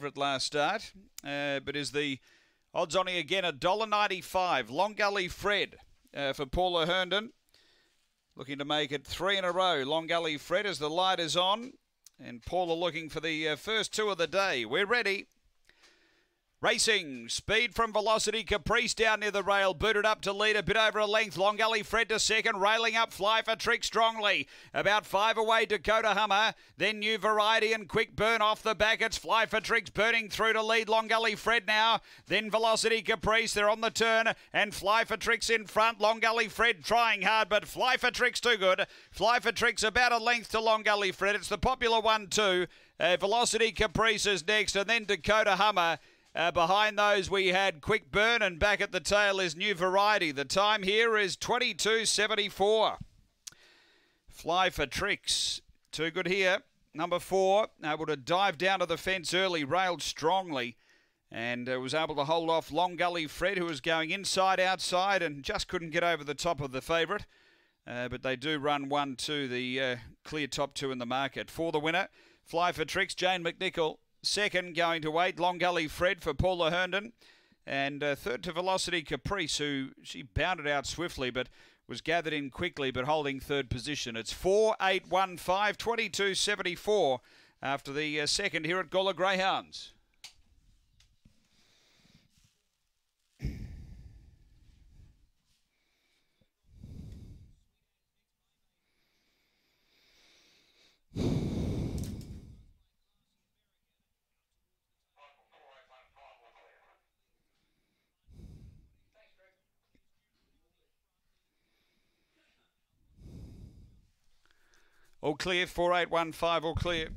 favourite last start, uh, but is the odds on again a dollar ninety-five. Long Gully Fred uh, for Paula Herndon, looking to make it three in a row. Long Gully Fred as the light is on, and Paula looking for the uh, first two of the day. We're ready. Racing, speed from velocity, Caprice down near the rail, booted up to lead a bit over a length, Long Alley Fred to second, railing up Fly for Trick strongly, about five away Dakota Hummer, then New Variety and Quick Burn off the back, it's Fly for Trick's burning through to lead Long Alley Fred now, then Velocity Caprice, they're on the turn, and Fly for Trick's in front, Long Alley Fred trying hard, but Fly for Trick's too good, Fly for Trick's about a length to Long Alley Fred, it's the popular one too, uh, Velocity Caprice is next, and then Dakota Hummer, uh, behind those, we had Quick Burn, and back at the tail is New Variety. The time here is 22.74. Fly for Tricks. Too good here. Number four, able to dive down to the fence early, railed strongly, and uh, was able to hold off Long Gully Fred, who was going inside, outside, and just couldn't get over the top of the favourite. Uh, but they do run one, two, the uh, clear top two in the market. For the winner, Fly for Tricks, Jane McNichol. Second going to wait Long Gully Fred for Paula Herndon. And uh, third to Velocity Caprice, who she bounded out swiftly, but was gathered in quickly, but holding third position. It's 4 8 1 5, 22 74 after the uh, second here at Gola Greyhounds. All clear, 4815, all clear.